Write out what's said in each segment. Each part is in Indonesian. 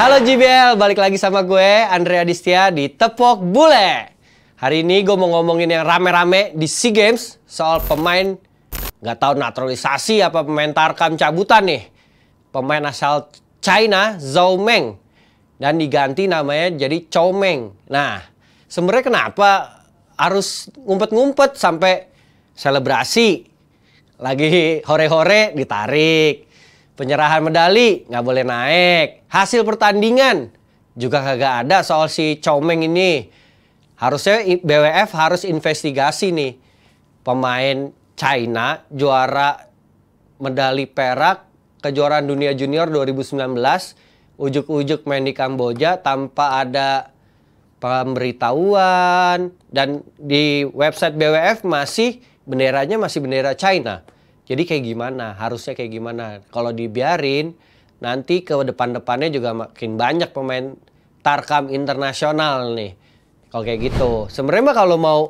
Halo JBL, balik lagi sama gue Andrea Distia di Tepok Bule. Hari ini gue mau ngomongin yang rame-rame di SEA Games soal pemain nggak tahu naturalisasi apa pemain tarkam cabutan nih. Pemain asal China, Zhao Meng. Dan diganti namanya jadi Chou Meng. Nah, sebenarnya kenapa harus ngumpet-ngumpet sampai selebrasi lagi hore-hore ditarik Penyerahan medali nggak boleh naik. Hasil pertandingan juga kagak ada soal si Comeng ini. Harusnya BWF harus investigasi nih. Pemain China juara medali perak kejuaraan dunia junior 2019 ujuk-ujuk main di Kamboja tanpa ada pemberitahuan dan di website BWF masih benderanya masih bendera China. Jadi kayak gimana? Harusnya kayak gimana? Kalau dibiarin, nanti ke depan-depannya juga makin banyak pemain tarkam internasional nih. Kalau kayak gitu. Sebenarnya kalau mau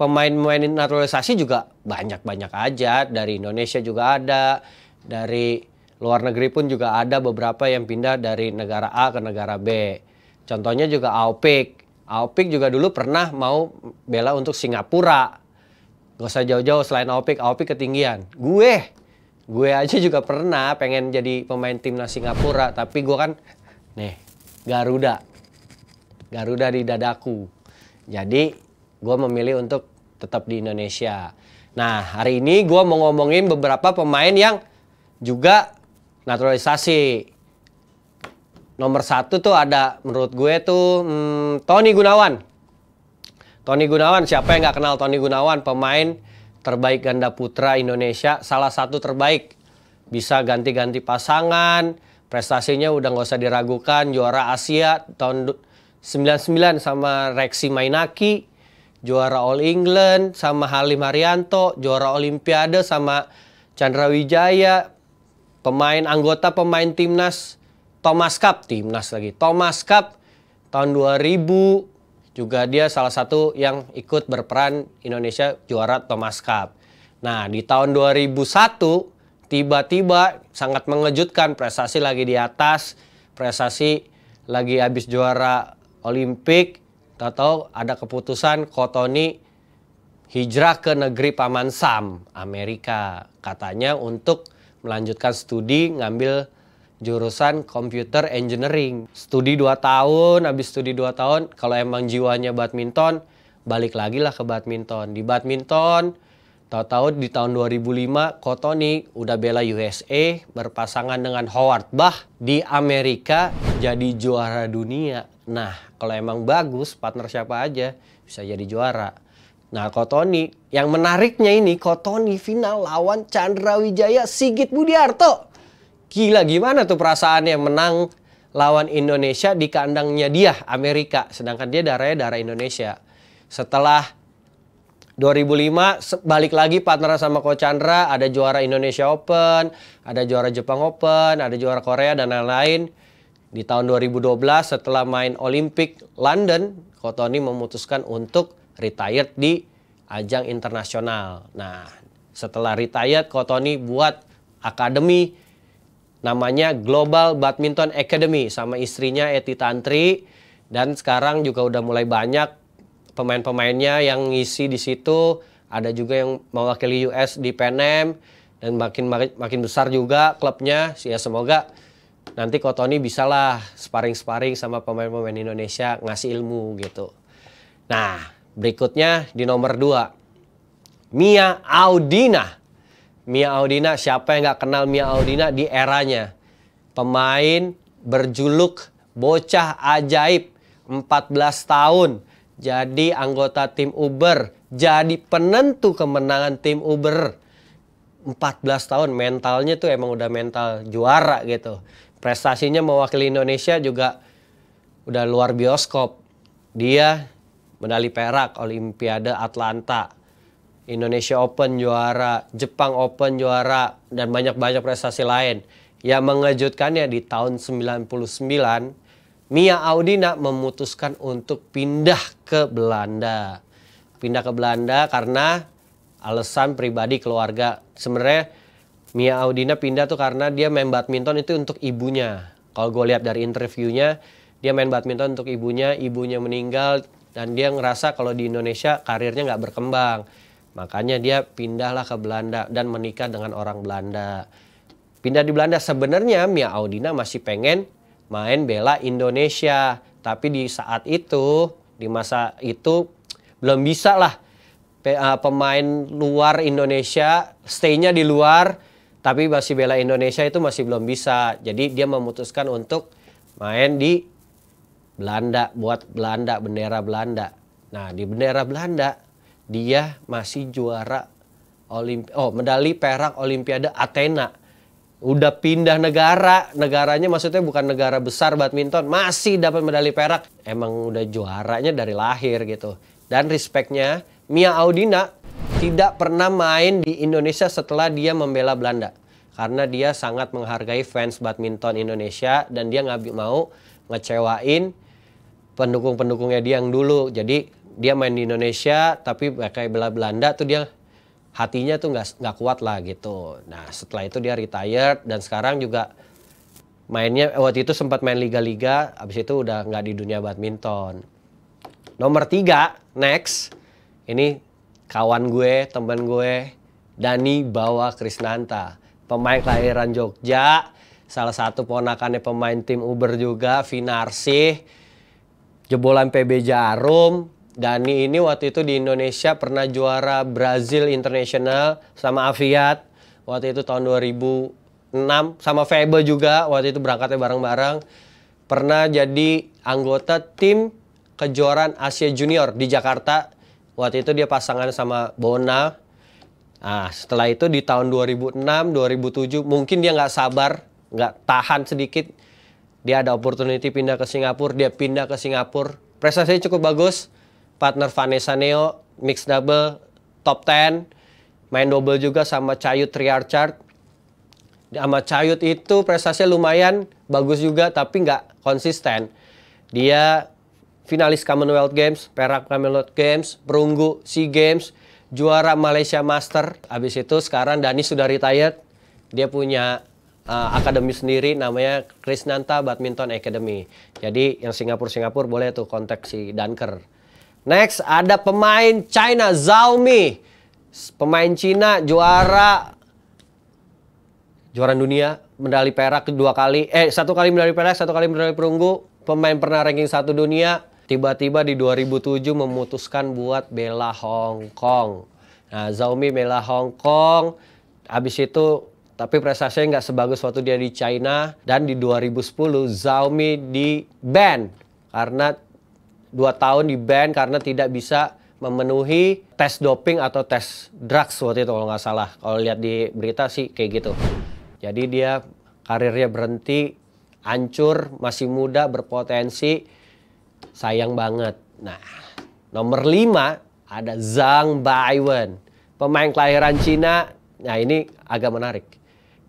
pemain-pemain naturalisasi juga banyak-banyak aja. Dari Indonesia juga ada. Dari luar negeri pun juga ada beberapa yang pindah dari negara A ke negara B. Contohnya juga Aopik. Aopik juga dulu pernah mau bela untuk Singapura Gak usah jauh-jauh selain Aopik, Aopik ketinggian. Gue, gue aja juga pernah pengen jadi pemain timnas Singapura, tapi gue kan, nih, Garuda. Garuda di dadaku. Jadi, gue memilih untuk tetap di Indonesia. Nah, hari ini gue mau ngomongin beberapa pemain yang juga naturalisasi. Nomor satu tuh ada, menurut gue tuh, hmm, Tony Gunawan Tony Gunawan, siapa yang nggak kenal Tony Gunawan, pemain terbaik ganda putra Indonesia, salah satu terbaik. Bisa ganti-ganti pasangan, prestasinya udah nggak usah diragukan, juara Asia tahun 99 sama Rexi Mainaki, juara All England sama Halim Haryanto, juara Olimpiade sama Chandra Wijaya, pemain anggota pemain timnas Thomas Cup, timnas lagi, Thomas Cup tahun 2000, juga dia salah satu yang ikut berperan Indonesia juara Thomas Cup. Nah, di tahun 2001 tiba-tiba sangat mengejutkan prestasi lagi di atas, prestasi lagi habis juara Olimpik, tahu ada keputusan Kotoni hijrah ke negeri Paman Sam, Amerika. Katanya untuk melanjutkan studi ngambil jurusan computer engineering. Studi 2 tahun, habis studi 2 tahun, kalau emang jiwanya badminton, balik lagi lah ke badminton. Di badminton, tahu-tahu di tahun 2005, Kotoni udah bela USA berpasangan dengan Howard Bach di Amerika jadi juara dunia. Nah, kalau emang bagus, partner siapa aja bisa jadi juara. Nah, Kotoni, yang menariknya ini Kotoni final lawan Chandra Wijaya Sigit Budiarto. Gila gimana tuh perasaannya menang lawan Indonesia di kandangnya dia Amerika sedangkan dia darahnya darah Indonesia. Setelah 2005 balik lagi partner sama Coach Chandra, ada juara Indonesia Open, ada juara Jepang Open, ada juara Korea dan lain-lain. Di tahun 2012 setelah main Olympic London, Kotoni memutuskan untuk retired di ajang internasional. Nah, setelah retired Kotoni buat akademi namanya Global Badminton Academy sama istrinya Eti Tantri dan sekarang juga udah mulai banyak pemain-pemainnya yang ngisi di situ ada juga yang mewakili US di PNM dan makin makin besar juga klubnya ya semoga nanti Kotoni bisalah sparring-sparring sama pemain-pemain Indonesia ngasih ilmu gitu. Nah, berikutnya di nomor dua Mia Audina Mia Audina, siapa yang nggak kenal Mia Audina di eranya? Pemain berjuluk bocah ajaib 14 tahun jadi anggota tim Uber, jadi penentu kemenangan tim Uber. 14 tahun mentalnya tuh emang udah mental juara gitu. Prestasinya mewakili Indonesia juga udah luar bioskop. Dia medali perak Olimpiade Atlanta Indonesia Open juara, Jepang Open juara, dan banyak-banyak prestasi lain. Yang mengejutkannya di tahun 99, Mia Audina memutuskan untuk pindah ke Belanda. Pindah ke Belanda karena alasan pribadi keluarga. Sebenarnya Mia Audina pindah tuh karena dia main badminton itu untuk ibunya. Kalau gue lihat dari interviewnya, dia main badminton untuk ibunya, ibunya meninggal, dan dia ngerasa kalau di Indonesia karirnya nggak berkembang Makanya dia pindahlah ke Belanda dan menikah dengan orang Belanda. Pindah di Belanda sebenarnya Mia Audina masih pengen main bela Indonesia, tapi di saat itu di masa itu belum bisa lah eh, pemain luar Indonesia stay-nya di luar tapi masih bela Indonesia itu masih belum bisa. Jadi dia memutuskan untuk main di Belanda buat Belanda bendera Belanda. Nah, di bendera Belanda dia masih juara Olimpi oh medali perak Olimpiade Athena udah pindah negara negaranya maksudnya bukan negara besar badminton masih dapat medali perak emang udah juaranya dari lahir gitu dan respectnya Mia Audina tidak pernah main di Indonesia setelah dia membela Belanda karena dia sangat menghargai fans badminton Indonesia dan dia nggak mau ngecewain pendukung-pendukungnya dia yang dulu jadi dia main di Indonesia tapi kayak bela Belanda tuh dia hatinya tuh nggak nggak kuat lah gitu. Nah setelah itu dia retired dan sekarang juga mainnya waktu itu sempat main liga-liga, abis itu udah nggak di dunia badminton. Nomor tiga next ini kawan gue temen gue Dani Bawa Krisnanta pemain kelahiran Jogja salah satu ponakannya pemain tim Uber juga Finarsih jebolan PB Jarum Dani ini waktu itu di Indonesia pernah juara Brazil International sama Aviat waktu itu tahun 2006 sama Febe juga waktu itu berangkatnya bareng-bareng pernah jadi anggota tim kejuaraan Asia Junior di Jakarta waktu itu dia pasangan sama Bona nah setelah itu di tahun 2006 2007 mungkin dia nggak sabar nggak tahan sedikit dia ada opportunity pindah ke Singapura dia pindah ke Singapura prestasinya cukup bagus partner Vanessa Neo mix double top 10 main double juga sama Cayut Triarchard sama Cayut itu prestasinya lumayan bagus juga tapi nggak konsisten dia finalis Commonwealth Games perak Commonwealth Games perunggu SEA Games juara Malaysia Master habis itu sekarang Dani sudah retired dia punya uh, akademi sendiri namanya Krisnanta Badminton Academy. Jadi yang Singapura Singapura boleh tuh kontak si Dunker. Next ada pemain China Mi. Pemain Cina juara juara dunia, medali perak kedua kali. Eh, satu kali medali perak, satu kali medali perunggu. Pemain pernah ranking satu dunia, tiba-tiba di 2007 memutuskan buat bela Hong Kong. Nah, Mi bela Hong Kong. Habis itu tapi prestasinya nggak sebagus waktu dia di China dan di 2010 Xiaomi di ban karena dua tahun di band karena tidak bisa memenuhi tes doping atau tes drugs waktu itu kalau nggak salah. Kalau lihat di berita sih kayak gitu. Jadi dia karirnya berhenti, hancur, masih muda, berpotensi, sayang banget. Nah, nomor lima ada Zhang Baiwen, pemain kelahiran Cina. Nah ini agak menarik.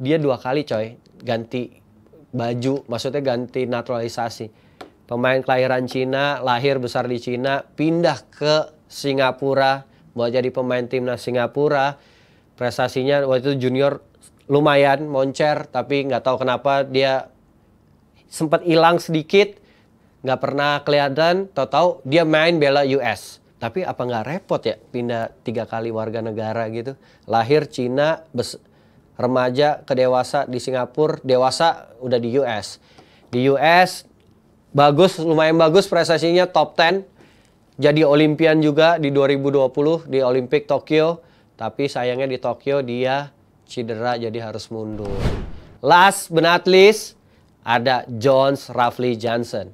Dia dua kali coy ganti baju, maksudnya ganti naturalisasi pemain kelahiran Cina, lahir besar di Cina, pindah ke Singapura buat jadi pemain timnas Singapura. Prestasinya waktu itu junior lumayan moncer, tapi nggak tahu kenapa dia sempat hilang sedikit, nggak pernah kelihatan. Tahu-tahu dia main bela US. Tapi apa nggak repot ya pindah tiga kali warga negara gitu? Lahir Cina, remaja ke dewasa di Singapura, dewasa udah di US. Di US bagus, lumayan bagus prestasinya top 10. Jadi Olimpian juga di 2020 di Olimpik Tokyo. Tapi sayangnya di Tokyo dia cedera jadi harus mundur. Last but not least ada Jones Rafli Johnson.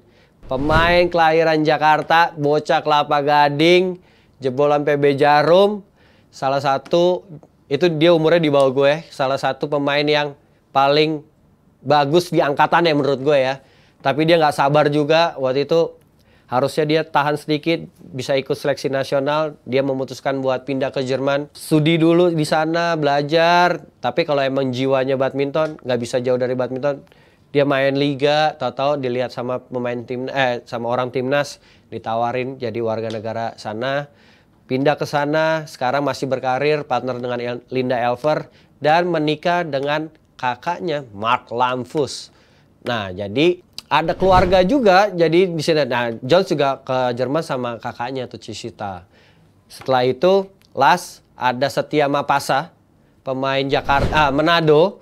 Pemain kelahiran Jakarta, bocah kelapa gading, jebolan PB Jarum. Salah satu, itu dia umurnya di bawah gue, salah satu pemain yang paling bagus di angkatan ya menurut gue ya tapi dia nggak sabar juga waktu itu harusnya dia tahan sedikit bisa ikut seleksi nasional dia memutuskan buat pindah ke Jerman studi dulu di sana belajar tapi kalau emang jiwanya badminton nggak bisa jauh dari badminton dia main liga tahu-tahu dilihat sama pemain tim eh sama orang timnas ditawarin jadi warga negara sana pindah ke sana sekarang masih berkarir partner dengan Linda Elver dan menikah dengan kakaknya Mark Lamfus nah jadi ada keluarga juga jadi di sini nah John juga ke Jerman sama kakaknya tuh Cisita setelah itu Las ada Setia Mapasa pemain Jakarta ah, Manado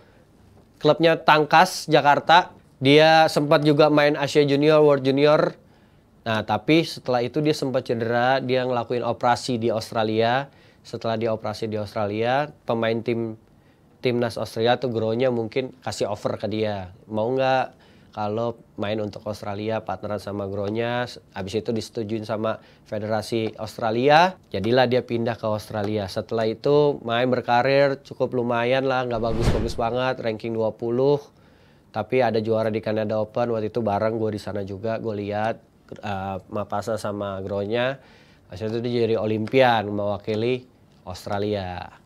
klubnya Tangkas Jakarta dia sempat juga main Asia Junior World Junior nah tapi setelah itu dia sempat cedera dia ngelakuin operasi di Australia setelah dia operasi di Australia pemain tim timnas Australia tuh grownya mungkin kasih over ke dia mau nggak kalau main untuk Australia partneran sama Gronya habis itu disetujuin sama Federasi Australia jadilah dia pindah ke Australia setelah itu main berkarir cukup lumayan lah nggak bagus-bagus banget ranking 20 tapi ada juara di Canada Open waktu itu bareng gue di sana juga gue lihat uh, Mapasa sama Gronya hasil itu dia jadi Olimpian mewakili Australia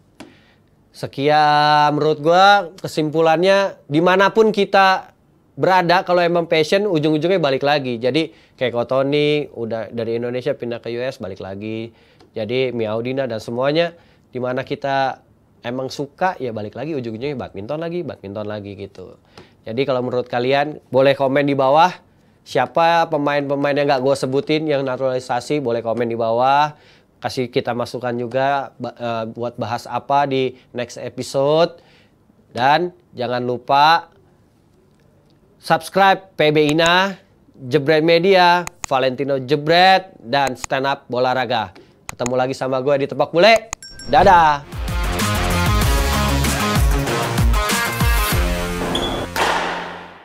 sekian menurut gue kesimpulannya dimanapun kita berada kalau emang passion ujung-ujungnya balik lagi. Jadi kayak Kotoni udah dari Indonesia pindah ke US balik lagi. Jadi Miaudina dan semuanya dimana kita emang suka ya balik lagi ujung-ujungnya badminton lagi, badminton lagi gitu. Jadi kalau menurut kalian boleh komen di bawah siapa pemain-pemain yang nggak gue sebutin yang naturalisasi boleh komen di bawah kasih kita masukan juga eh, buat bahas apa di next episode dan jangan lupa subscribe PB Ina, Jebret Media, Valentino Jebret, dan Stand Up Bola Raga. Ketemu lagi sama gue di Tepak Bule. Dadah!